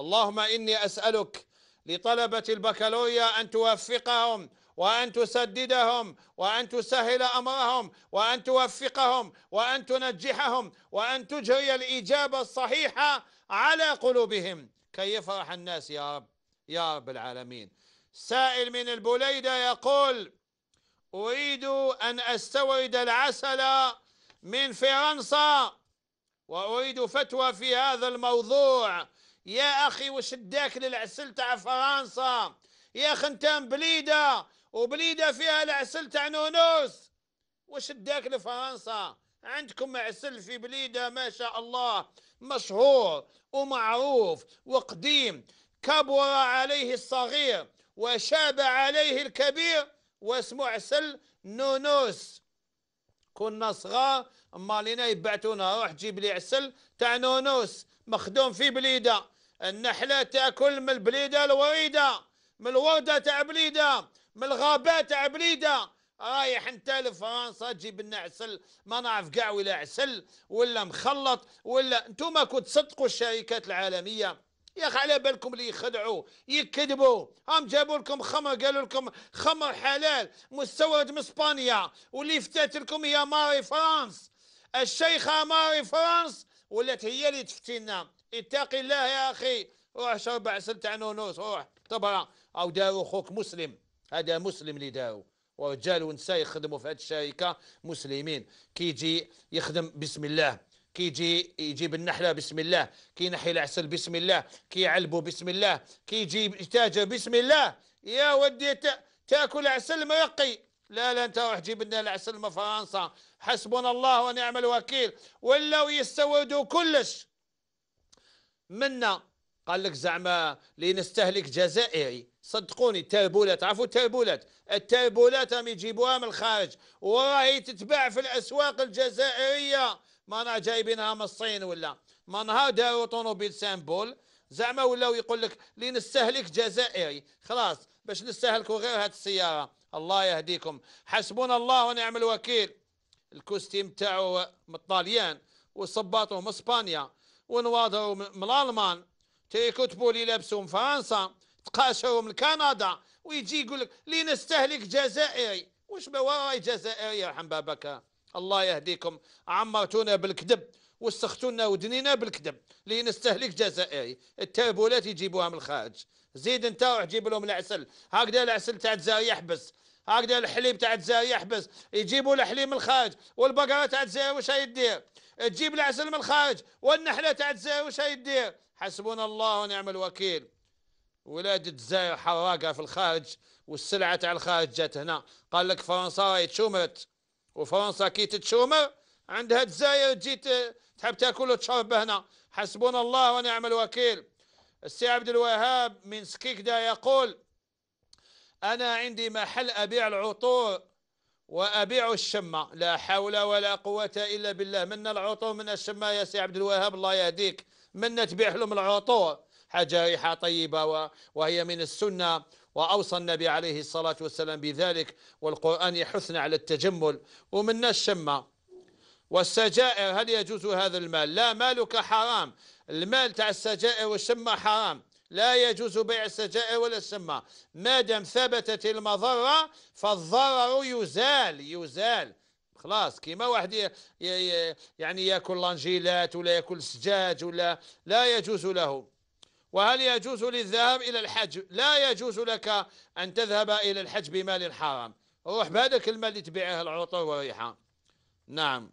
اللهم إني أسألك لطلبة البكالوريا أن توفقهم وأن تسددهم وأن تسهل أمرهم وأن توفقهم وأن تنجحهم وأن تجري الإجابة الصحيحة على قلوبهم كي يفرح الناس يا رب يا رب العالمين سائل من البليدة يقول أريد أن أستورد العسل من فرنسا وأريد فتوى في هذا الموضوع يا أخي وشداك للعسل تاع فرنسا يا أخي أنت بليدة وبليدة فيها العسل تاع نونوس وشداك لفرنسا عندكم عسل في بليدة ما شاء الله مشهور ومعروف وقديم كبر عليه الصغير وشاب عليه الكبير واسمه عسل نونوس كنا صغار مالينا يبعتونا روح جيب لي عسل تاع نونوس مخدوم في بليده النحله تاكل من البليده الوريده من الورده تاع بليده من الغابه تاع بليده رايح انت لفرنسا تجيب لنا عسل ما نعرف كاع ولا عسل ولا مخلط ولا انتم كنت تصدقوا الشركات العالميه يا اخي على بالكم اللي يخدعوا يكذبوا هم جابوا لكم خمر قالوا لكم خمر حلال مستورد من اسبانيا واللي فتات لكم هي ماري فرانس الشيخه ماري فرانس ولات هي اللي تفتينا اتقي الله يا اخي روح شرب عسل تاع نونوس روح طبعا او داروا خوك مسلم هذا مسلم اللي داروا ورجال ونساء يخدموا في هذه الشركه مسلمين كيجي يخدم بسم الله كيجي يجيب النحله بسم الله كي ينحي العسل بسم الله كيعلبه بسم الله كي يجيب تاجه بسم الله يا ودي تاكل عسل ما يقي لا لا انت روح جيب لنا العسل من فرنسا حسبنا الله ونعم الوكيل ولاو يستودوا كلش منا قال لك زعما لنستهلك جزائري صدقوني التربولات عفوا التربولات التربولات راهم يجيبوها من الخارج وراهي تتباع في الاسواق الجزائريه مانا جايبينها من الصين ولا مانها داروا طوموبيل سامبول زعما ولاو يقول لك لنستهلك جزائري خلاص باش نستهلكوا غير هذه السياره الله يهديكم حسبنا الله ونعم الوكيل الكوستيم تاعو من الطاليان وصباطو من اسبانيا ونواضعو من الالمان تيكتبوا لي لابسو من فرنسا تقاشرو من كندا ويجي يقول لك لنستهلك جزائري واش بواراي جزائري يرحم بابك الله يهديكم عمرتونا بالكذب وسختونا ودنينا بالكذب لنستهلك جزائري التابولات يجيبوها من الخارج زيد انت روح جيب لهم العسل هكذا العسل تاع الجزائر يحبس هكذا الحليب تاع الجزائر يحبس يجيبوا الحليب من الخارج والبقره تاع الجزائر واش يدير تجيب العسل من الخارج والنحله تاع الجزائر واش يدير حسبنا الله ونعم الوكيل ولاد الجزائر حراقه في الخارج والسلعه تاع الخارج جات هنا قال لك فرنسا راهي تشومت وفرنسا كي تتشومر عندها الجزائر تجي تحب تاكل وتشرب هنا حسبنا الله ونعم الوكيل السي عبد الوهاب من سكيكدا يقول أنا عندي محل أبيع العطور وأبيع الشمة لا حول ولا قوة إلا بالله من العطور من الشمة يا سي عبد الوهاب الله يهديك من تبيع لهم العطور حاجة ريحة طيبة وهي من السنة وأوصى النبي عليه الصلاة والسلام بذلك والقرآن يحثنا على التجمل ومنا الشمة والسجائر هل يجوز هذا المال لا مالك حرام المال تاع السجائر والشمة حرام لا يجوز بيع السجائر ولا الشمة ما دام ثبتت المضرة فالضرر يزال يزال خلاص كيما واحد يعني ياكل لانجيلات ولا ياكل سجاج ولا لا يجوز له وهل يجوز للذهاب إلى الحج لا يجوز لك أن تذهب إلى الحج بمال حرام روح بهذاك المال اللي تبيعه العطر وريحة نعم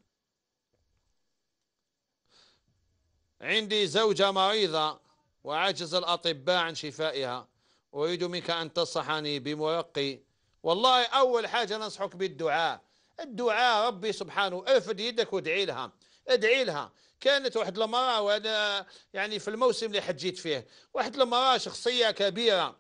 عندي زوجة مريضة وعجز الأطباء عن شفائها أريد منك أن تصحني بمرقي والله أول حاجة ننصحك بالدعاء الدعاء ربي سبحانه ارفد يدك وادعي لها ادعي لها كانت واحد المراه وانا يعني في الموسم اللي حجيت فيه واحد المراه شخصيه كبيره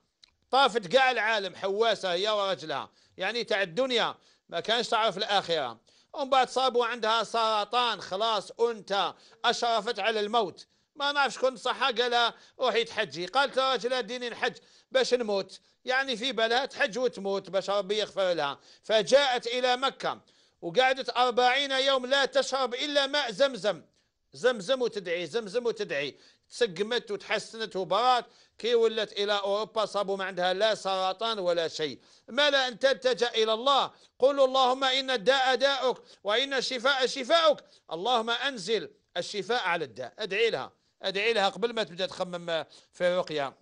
طافت كاع العالم حواسه هي ورجلها يعني تاع الدنيا ما كانش تعرف الاخره ومن بعد صابوا عندها سرطان خلاص انت اشرفت على الموت ما نعرف شكون صحة قال روحي تحجي قالت راجلها ديني نحج باش نموت يعني في بالها تحج وتموت باش ربي يغفر لها فجاءت إلى مكة وقعدت أربعين يوم لا تشرب إلا ماء زمزم زمزم وتدعي زمزم وتدعي تسقمت وتحسنت وبرات كي ولت الى اوروبا صابوا ما عندها لا سرطان ولا شيء ما لا ان تلتجا الى الله قل اللهم ان الداء داؤك وان الشفاء شفاؤك اللهم انزل الشفاء على الداء ادعي لها ادعي لها قبل ما تبدا تخمم آه، في الرقيه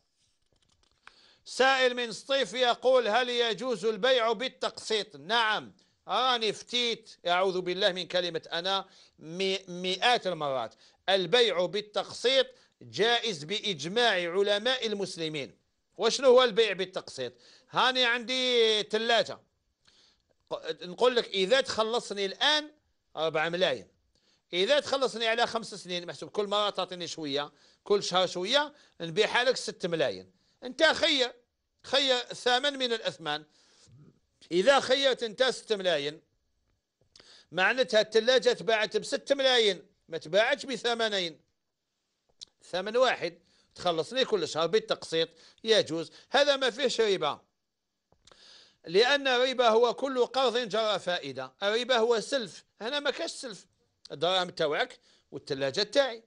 سائل من سطيف يقول هل يجوز البيع بالتقسيط نعم راني فتيت أعوذ بالله من كلمة أنا مئات المرات البيع بالتقسيط جائز بإجماع علماء المسلمين وشنو هو البيع بالتقسيط هاني عندي ثلاجة نقول لك إذا تخلصني الآن 4 ملايين إذا تخلصني على خمس سنين محسوب كل مرة تعطيني شوية كل شهر شوية نبيعها لك 6 ملايين أنت خير خير ثمن من الأثمان إذا خيرت أنت 6 ملايين معناتها الثلاجة تباعت بستة ملايين ما تباعتش بثمنين ثمن واحد تخلص لي كل شهر بالتقسيط يجوز هذا ما فيهش ربا لأن الربا هو كل قرض جرى فائدة الربا هو سلف هنا ما كاش سلف الدراهم تاعك والثلاجة تاعي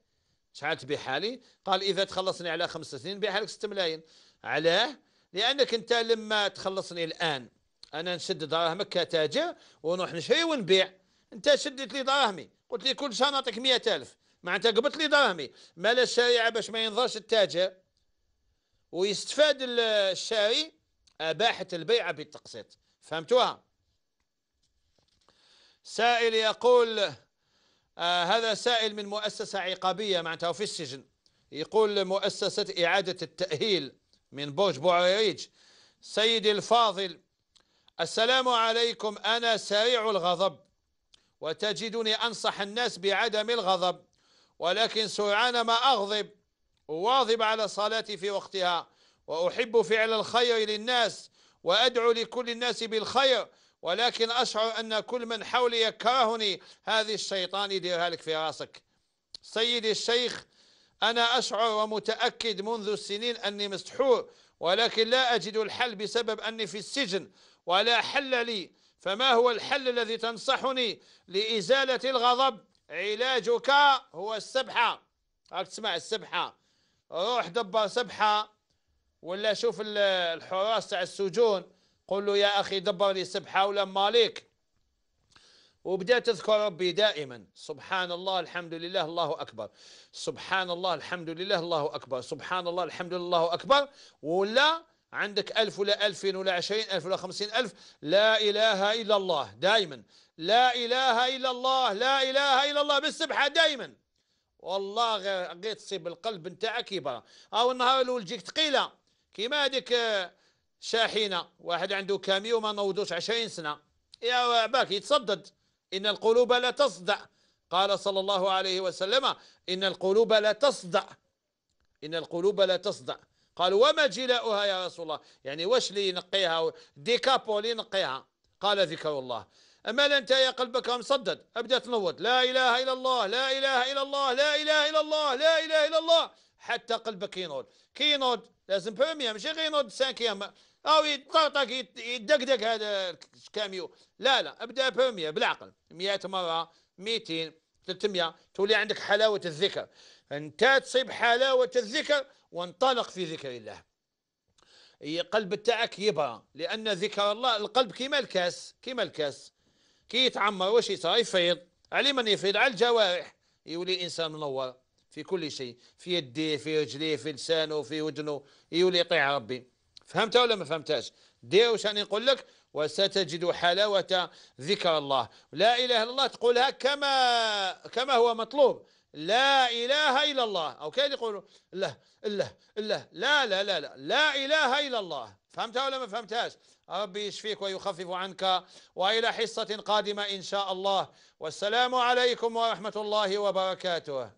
شحال بحالي قال إذا تخلصني على خمس سنين بحالك لك 6 ملايين علاه لأنك أنت لما تخلصني الآن انا نسد دراهمك كتاجر ونروح نشري ونبيع انت شدت لي دراهمي قلت لي كل سنه نعطيك 100000 معناتها قبلت لي دراهمي مال الشريعه باش ما ينظرش التاجر ويستفاد الشاري اباحت البيع بالتقسيط فهمتوها سائل يقول آه هذا سائل من مؤسسه عقابيه معناتها في السجن يقول مؤسسه اعاده التاهيل من برج بوعريج سيدي الفاضل السلام عليكم أنا سريع الغضب وتجدني أنصح الناس بعدم الغضب ولكن سرعان ما أغضب وواظب على صلاتي في وقتها وأحب فعل الخير للناس وأدعو لكل الناس بالخير ولكن أشعر أن كل من حولي يكرهني هذه الشيطان يديرها لك في راسك سيدي الشيخ أنا أشعر ومتأكد منذ السنين أني مسحور ولكن لا أجد الحل بسبب أني في السجن ولا حل لي فما هو الحل الذي تنصحني لإزالة الغضب علاجك هو السبحة راك تسمع السبحة روح دبر سبحة ولا شوف الحراس تاع السجون قل له يا أخي دبر لي سبحة ولا مالك وبدا تذكر ربي دائما سبحان الله الحمد لله الله أكبر سبحان الله الحمد لله الله أكبر سبحان الله الحمد لله الله أكبر ولا عندك ألف ولا ألفين ولا عشرين ألف ولا خمسين ألف لا إله إلا الله دائما لا إله إلا الله لا إله إلا الله بالسبحة دائما والله غير تصيب القلب نتاعك يبرى أو النهار الأول تجيك ثقيلة كيما هذيك آه، شاحنة واحد عنده كاميو وما نوضوش عشرين سنة يا باك يتصدد إن القلوب لا تصدع قال صلى الله عليه وسلم إن القلوب لا تصدع إن القلوب لا تصدع قال وما جلاؤها يا رسول الله يعني واش اللي ينقيها ديكابو اللي ينقيها قال ذكر الله أما أنت يا قلبك مصدد أبدا تنوض لا إله إلا الله لا إله إلا الله لا إله إلا الله لا إله إلا الله حتى قلبك ينوض كي ينوض لازم بروميا ماشي غير ينوض سانكيام أو يطقطق يدقدق هذا الكاميو لا لا أبدا بروميا بالعقل 100 مرة 200 300 تولي عندك حلاوة الذكر أنت تصيب حلاوة الذكر وانطلق في ذكر الله قلب تاعك يبرى لأن ذكر الله القلب كيما الكاس كيما الكاس كي يتعمر واش يصير يفيض على من يفيض على الجوارح يولي إنسان منور في كل شيء في يديه في رجليه في لسانه في ودنه يولي يطيع ربي فهمت ولا ما فهمتاش دير واش راني نقول لك وستجد حلاوة ذكر الله لا إله إلا الله تقولها كما كما هو مطلوب لا إله إلا الله أو كيف يقولوا الله الله الله لا لا لا لا لا إله إلا الله فهمتها ولا ما فهمتهاش ربي يشفيك ويخفف عنك وإلى حصة قادمة إن شاء الله والسلام عليكم ورحمة الله وبركاته